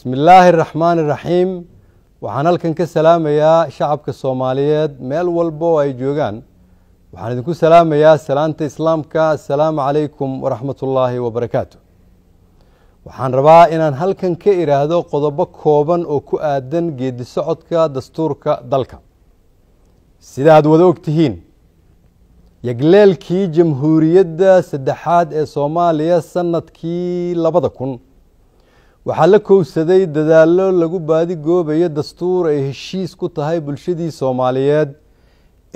bismi illaahi araxmaani iraxiim waxaan halkan ka salaamayaa shacabka soomaaliyeed meel walba oo ay joogaan waxaan idinku salaamayaa salaanta islaamka assalaamu calaykum waraxmatullaahi wabarakaatu waxaan rabaa inaan halkan ka idhaahdo qodobo kooban oo ku aadan geedi socodka dastuurka dalka sida wada ogtihiin tihiin yagleelkii jamhuuriyadda saddexaad ee soomaaliya sannadkii labada kun waxaa la kowsaday dadaallo lagu baadi goobayo dastuur ay heshiis ku tahay bulshadii soomaaliyeed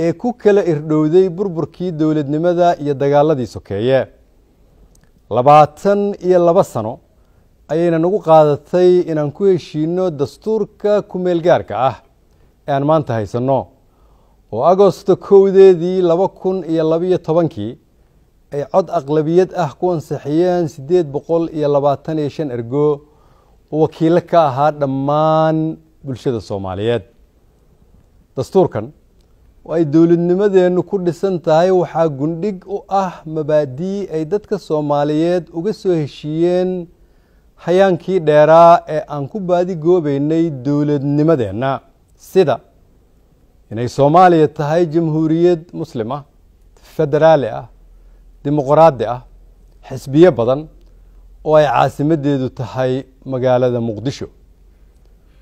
ee ku kala irdhowday burburkii dowladnimada iyo dagaaladii sokeeye labaatan iyo laba sano ayayna nagu qaadatay inaan ku heshiinno dastuurka ku-meelgaarka ah ee aan maanta haysanno oo agosto kowdeedii laba kun iyo labaiyo tobankii ay cod aqlabiyad ah ku ansixiyeen siddeed boqol iyo labaatan iyo shan ergoo oo wakiilo ka ahaa dhammaan bulshada soomaaliyeed dastuurkan oo ay dowladnimadeennu ku dhisan tahay waxaa gundhig u ah mabaadi'i ay dadka soomaaliyeed uga soo heshiiyeen hayaankii dheeraa ee aan ku baadigoobaynay dowladnimadeenna sida inay soomaaliya tahay jamhuuriyad muslim ah federaali ah dimuqraadi ah xisbiyo badan oo ay caasimadeedu tahay magaalada muqdisho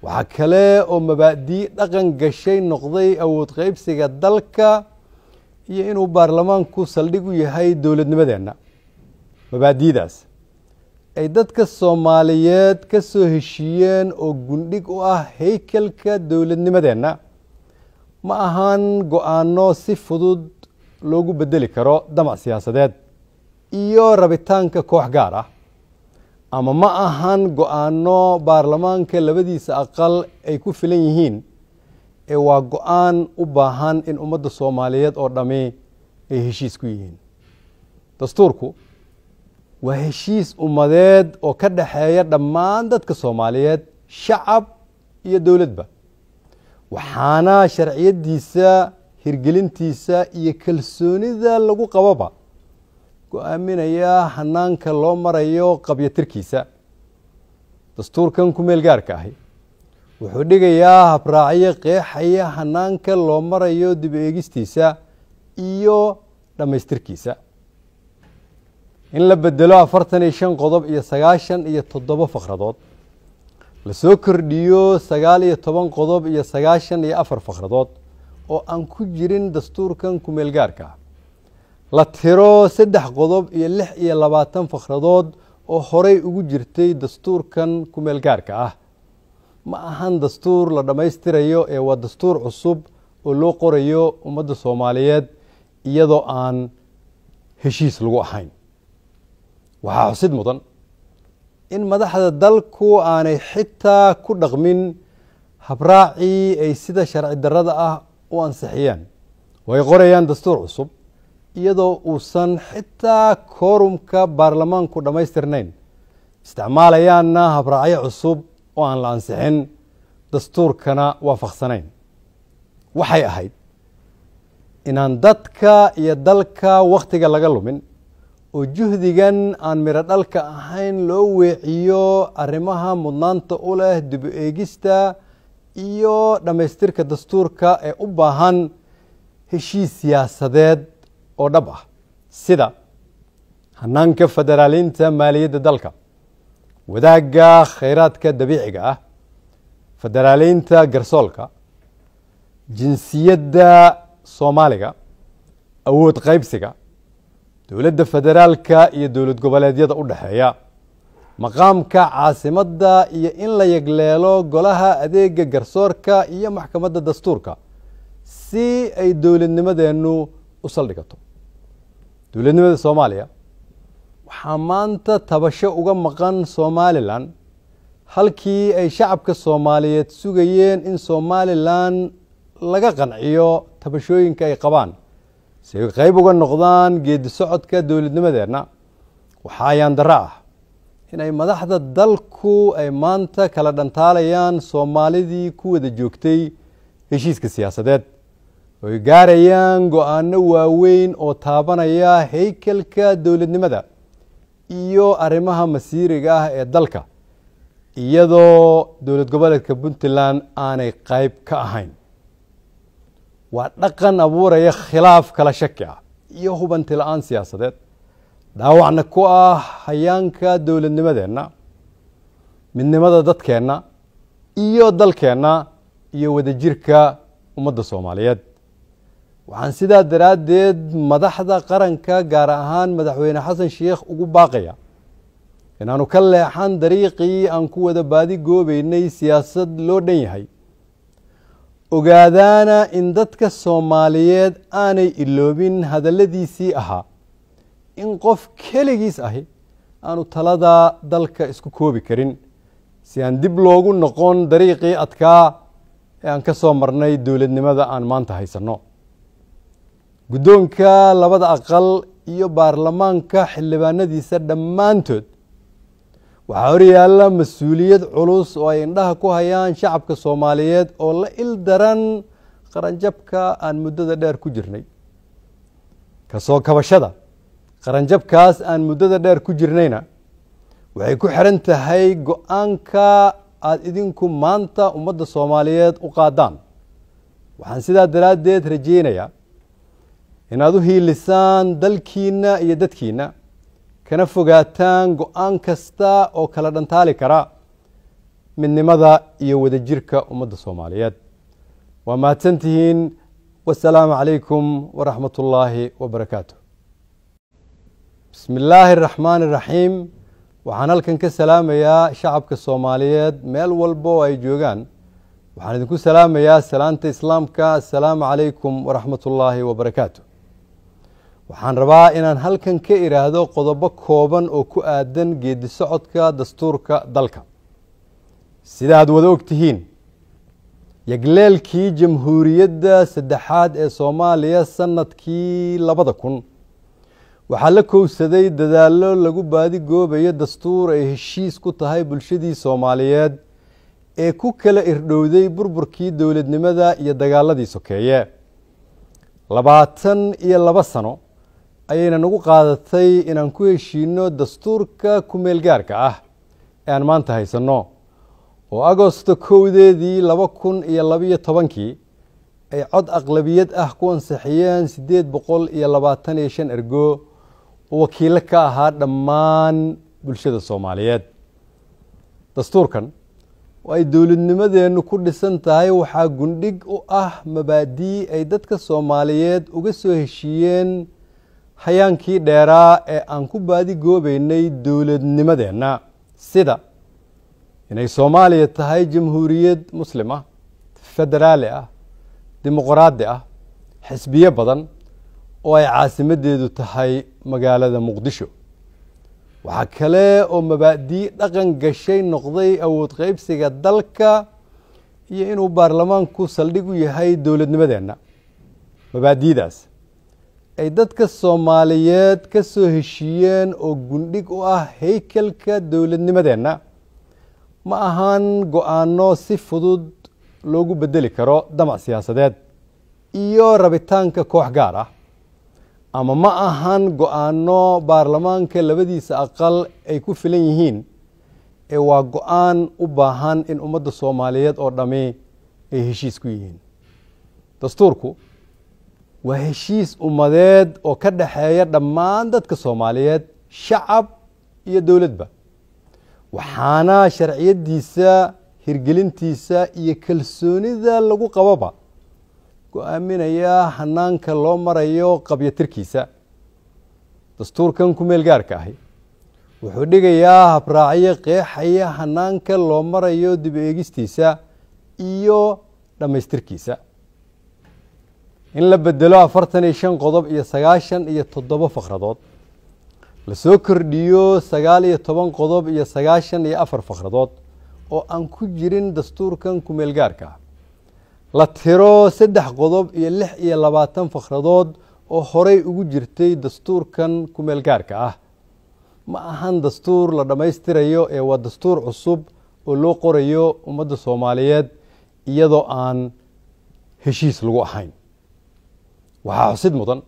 waxaa kale oo mabaadii dhaqan gashay noqday awood qaybsiga dalka iyo inuu baarlamaanku saldhig u yahay dowladnimadeenna mabaadiidaas ay dadka soomaaliyeed ka soo heshiiyeen oo gundhig u ah haykalka dowladnimadeenna ma ahaan go-aano si fudud loogu beddeli karo damac siyaasadeed iyo rabitaanka koox gaar ah ama ma ahan go-aano baarlamaanka labadiisa aqal ay ku filan yihiin ee waa go-aan u baahan in ummadda soomaaliyeed oo dhammi ay heshiis ku yihiin dastuurku waa heshiis ummadeed oo ka dhexeeya dhammaan dadka soomaaliyeed shacab iyo dowladba waxaana sharciyadiisa hirgelintiisa iyo kalsoonida lagu qababa go-aaminayaa hanaanka loo marayo qabyatirkiisa dastuurkan ku-meel gaarka ahi wuxuu dhigayaa habraacyo qeexaya hanaanka loo marayo dib eegistiisa iyo dhammaystirkiisa in la bedelo afartan iyo shan qodob iyo sagaashan iyo toddoba fakhradood lasoo kordhiyo sagaal iyo toban qodob iyo sagaashan iyo afar fakhradood oo aan ku jirin dastuurkan kumeel gaarka ah la tiro saddex qodob iyo lix iyo labaatan fakhradood oo horey ugu jirtay dastuurkan ku-meel gaarka ah ma ahan dastuur la dhammaystirayo ee waa dastuur cusub oo loo qorayo ummadda soomaaliyeed iyadoo aan heshiis lagu ahayn waxaa xusid mudan in madaxda dalku aanay xitaa ku dhaqmin habraacii ay sida sharci darrada ah u ansixiyeen way qorayaan dastuur cusub iyadoo uusan xitaa koorumka baarlamaanku dhammaystirnayn isticmaalayaanna habraacyo cusub oo aan la ansixin dastuurkana waafaqsanayn waxay ahayd inaan dadka iyo dalka wakhtiga laga lumin oo juhdigan aan miro dhalka ahayn loo weeciyo arrimaha mudnaanta u leh dib u eegista iyo dhammaystirka dastuurka ee u baahan heshiis siyaasadeed oo dhab ah sida hanaanka federaaliinta maaliyadda dalka wadaagga khayraadka dabiiciga ah federaaliynta garsoolka jinsiyadda soomaaliga awood qaybsiga dowladda federaalka iyo dowlad goboleedyada u dhexeeya maqaamka caasimadda iyo in la yagleelo golaha adeega garsoorka iyo maxkamadda dastuurka si ay dowladnimadeennu u saldhigato dowladnimada soomaaliya waxaa maanta tabasho uga maqan somalilan halkii ay shacabka soomaaliyeed sugayeen in somalilan laga qanciyo tabashooyinka ay qabaan si ay qayb uga noqdaan geedi socodka dowladnimadeenna waxaa ayaandara ah inay madaxda dalku ay maanta kala dhantaalayaan soomaalidii ku wada joogtay heshiiska siyaasadeed oy gaarayaan go-aano waaweyn oo taabanaya haykalka dowladnimada iyo arrimaha masiiriga ah ee dalka iyadoo dowlad goboleedka puntland aanay qayb ka ahayn waa dhaqan abuuraya khilaaf kala shaki ah iyo hubanti la-aan siyaasadeed dhaawacna ku ah hayaanka dowladnimadeenna midnimada dadkeenna iyo dalkeenna iyo wadajirka ummadda soomaaliyeed waxaan sidaa daraaddeed madaxda qaranka gaar ahaan madaxweyne xasan sheekh ugu baaqaya inaanu ka leexan dariiqii aan ku wada baadi goobeynay siyaasad loo dhan yahay ogaadaana in dadka soomaaliyeed aanay iloobin hadalladiisii ahaa in qof keligiis ahi aanu talada dalka isku koobi karin si aan dib loogu noqon dariiqii adkaa ee aan ka soo marnay dowladnimada aan maanta haysanno guddoonka labada aqal iyo baarlamaanka xildhibaanadiisa dhammaantood waxaa horyaalla mas-uuliyad culus oo ay indhaha ku hayaan shacabka soomaaliyeed oo la il daran qaranjabka aan muddada dheer ku jirnay kasoo kabashada qaranjabkaas aan muddada dheer ku jirnayna waxay ku xiran tahay go-aanka aada idinku maanta ummadda soomaaliyeed u qaadaan waxaan sidaa daraaddeed rajeynayaa inaad u hiilisaan dalkiinna iyo dadkiinna kana fogaataan go-aan kasta oo kala dhantaali kara midnimada iyo wadajirka ummadda soomaaliyeed waa mahadsantihiin wasalaamu calaykum waraxmat ullaahi wabarakaatu bismi illaahi araxmaan iraxiim waxaan halkan ka salaamayaa shacabka soomaaliyeed meel walba oo ay joogaan waxaan idinku salaamayaa salaanta islaamka assalaamu calaykum waraxmat ullaahi wabarakaatu waxaan rabaa inaan halkan ka iraahdo qodobo kooban oo ku aadan geedi socodka dastuurka dalka sidaad wada og tihiin yagleelkii jamhuuriyadda saddexaad ee soomaaliya sannadkii labada kun waxaa la kowsaday dadaallo lagu baadigoobayo dastuur ay heshiis ku tahay bulshadii soomaaliyeed ee ku kala irdhowday burburkii dowladnimada iyo dagaaladii sokeeye labaatan iyo laba sano ayayna nagu qaadatay inaan ku heshiino dastuurka ku meel gaarka ah ee aan maanta haysanno oo agosto kowdeedii laba kun iyo labaiyo tobankii ay cod aqlabiyad ah ku ansixiyeen siddeed boqol iyo labaatan iyo shan ergo oo wakiilo ka ahaa dhammaan bulshada soomaaliyeed dastuurkan oo ay dowladnimadeennu ku dhisan tahay waxaa gundhig u ah mabaadi'i ay dadka soomaaliyeed uga soo heshiiyeen hayaankii dheeraa ee aan ku baadi goobaynay dowladnimadeenna sida inay soomaaliya tahay jamhuuriyad muslim ah federaali ah dimuqraadi ah xisbiyo badan oo ay caasimaddeedu tahay magaalada muqdisho waxaa kale oo mabaadii dhaqan gashay noqday awood qaybsiga dalka iyo inuu baarlamaanku saldhig u yahay dowladnimadeenna mabaadiidaas ay dadka soomaaliyeed ka soo heshiiyeen oo gundhig u ah haykalka dowladnimadeenna ma ahaan go'aanno si fudud loogu beddeli karo damac siyaasadeed iyo rabitaanka koox gaar ah ama ma ahan go'aanno baarlamaanka labadiisa aqal ay ku filan yihiin ee waa go'aan u baahan in ummadda soomaaliyeed oo dhammi ay heshiis ku yihiin dastuurku waa heshiis ummadeed oo ka dhexeeya dhammaan dadka soomaaliyeed shacab iyo dowladba waxaana sharciyadiisa hirgelintiisa iyo kalsoonida lagu qababa go-aaminaya hanaanka loo marayo qabyatirkiisa dastuurkan ku meel gaarka ahi wuxuu dhigayaa habraacyo qeexaya hanaanka loo marayo dib eegistiisa iyo dhammaystirkiisa in la bedelo afartan iyo shan qodob iyo sagaashan iyo toddoba fakradood lasoo kordhiyo sagaal iyo toban qodob iyo sagaashan iyo afar fakhradood oo aan ku jirin dastuurkan kumeel gaarka ah la tiro saddex qodob iyo lix iyo labaatan fakradood oo horey ugu jirtay dastuurkan kumeel gaarka ah ma ahan dastuur la dhammaystirayo ee waa dastuur cusub oo loo qorayo ummadda soomaaliyeed iyadoo aan heshiis lagu ahayn waxaa xusid mudan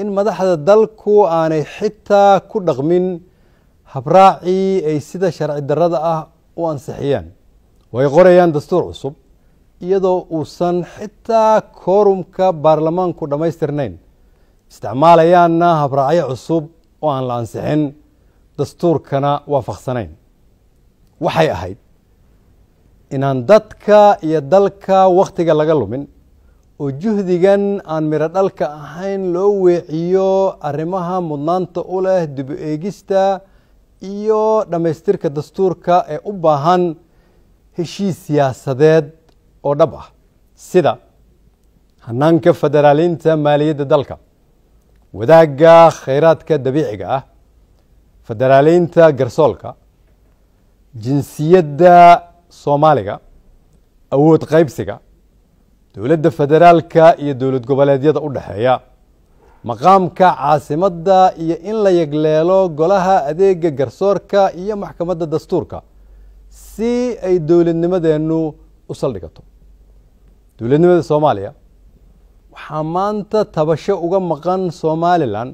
in madaxda dalku aanay xitaa ku dhaqmin habraacii ay sida sharci darrada ah u ansixiyeen oo ay qorayaan dastuur cusub iyadoo uusan xitaa koorumka baarlamaanku dhammaystirnayn isticmaalayaanna habraacyo cusub oo aan la ansixin dastuurkana waafaqsanayn waxay ahayd inaan dadka iyo dalka wakhtiga laga lumin oo juhdigan aan miro dhalka ahayn loo weeciyo arrimaha mudnaanta u leh dibu eegista iyo dhammaystirka dastuurka ee u baahan heshiis siyaasadeed oo dhab ah sida hanaanka federaaliinta maaliyadda dalka wadaagga khayraadka dabiiciga ah federaaliinta garsoolka jinsiyadda soomaaliga awood qaybsiga dowladda federaalka iyo dowlad goboleedyada u dhexeeya maqaamka caasimadda iyo in la yegleelo golaha adeega garsoorka iyo maxkamadda dastuurka si ay dowladnimadeennu u saldhigato dowladnimada soomaaliya waxaa maanta tabasho uga maqan somalilan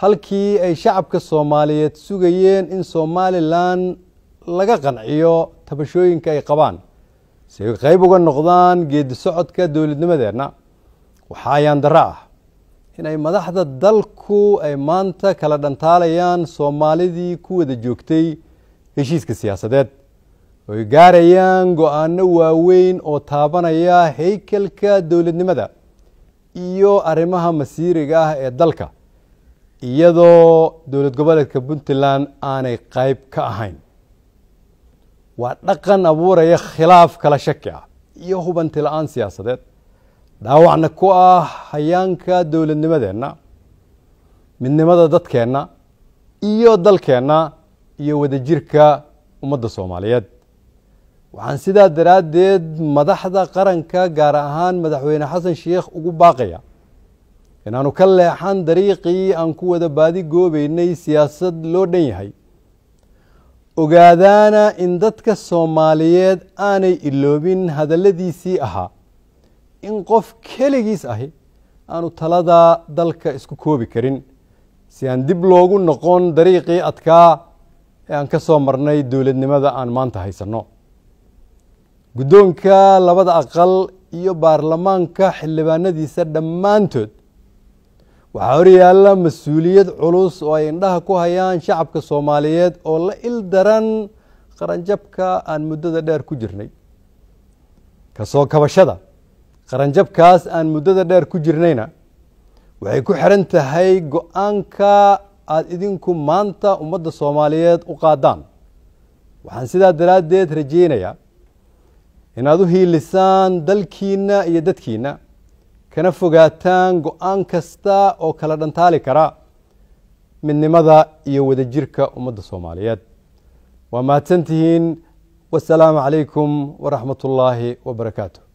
halkii ay shacabka soomaaliyeed sugayeen in somalilan laga qanciyo tabashooyinka ay qabaan si ay qayb uga noqdaan geedi socodka dowladnimadeenna waxaa ayaandaro ah inay madaxda dalku ay maanta kala dhantaalayaan soomaalidii ku wada joogtay heshiiska siyaasadeed ooay gaarayaan go-aano waaweyn oo taabanaya haykalka dowladnimada iyo arrimaha masiiriga ah ee dalka iyadoo dowlad goboleedka puntland aanay qayb ka ahayn waa dhaqan abuuraya khilaaf kala shaki ah iyo hubanti la-aan siyaasadeed dhaawacna ku ah hayaanka dowladnimadeenna midnimada dadkeenna iyo dalkeenna iyo wadajirka ummadda soomaaliyeed waxaan sidaa daraaddeed madaxda qaranka gaar ahaan madaxweyne xasan sheekh ugu baaqaya inaanu ka leexan dariiqii aan ku wada baadi goobeynay siyaasad loo dhan yahay ogaadaana in dadka soomaaliyeed aanay iloobin hadalladiisii ahaa in qof keligiis ahi aanu talada dalka isku koobi karin si aan dib loogu noqon dariiqii adkaa ee aan ka soo marnay dowladnimada aan maanta haysanno guddoonka labada aqal iyo baarlamaanka xildhibaanadiisa dhammaantood waxaa horyaalla mas-uuliyad culus oo ay indhaha ku hayaan shacabka soomaaliyeed oo la il daran qaranjabka aan muddada dheer ku jirnay kasoo kabashada qaranjabkaas aan muddada dheer ku jirnayna waxay ku xiran tahay go-aanka aada idinku maanta ummadda soomaaliyeed u qaadaan waxaan sidaa daraaddeed rajaynayaa inaad u hiilisaan dalkiinna iyo dadkiinna kana fogaataan go-aan kasta oo kala dhantaali kara midnimada iyo wadajirka ummadda soomaaliyeed waa mahadsantihiin wasalaamu calaykum waraxmat ullaahi wabarakaatu